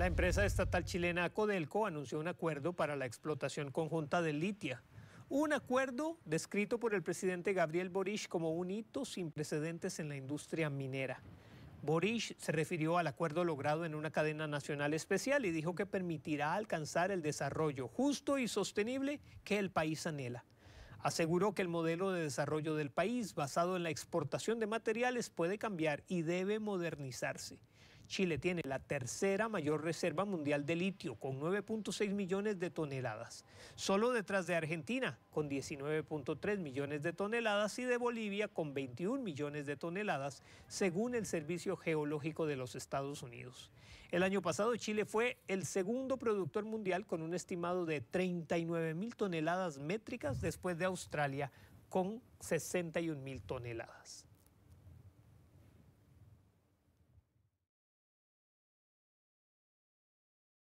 La empresa estatal chilena Codelco anunció un acuerdo para la explotación conjunta de litia. Un acuerdo descrito por el presidente Gabriel Boric como un hito sin precedentes en la industria minera. Boric se refirió al acuerdo logrado en una cadena nacional especial y dijo que permitirá alcanzar el desarrollo justo y sostenible que el país anhela. Aseguró que el modelo de desarrollo del país basado en la exportación de materiales puede cambiar y debe modernizarse. Chile tiene la tercera mayor reserva mundial de litio, con 9.6 millones de toneladas, solo detrás de Argentina, con 19.3 millones de toneladas, y de Bolivia, con 21 millones de toneladas, según el Servicio Geológico de los Estados Unidos. El año pasado Chile fue el segundo productor mundial con un estimado de 39 mil toneladas métricas después de Australia, con 61 mil toneladas.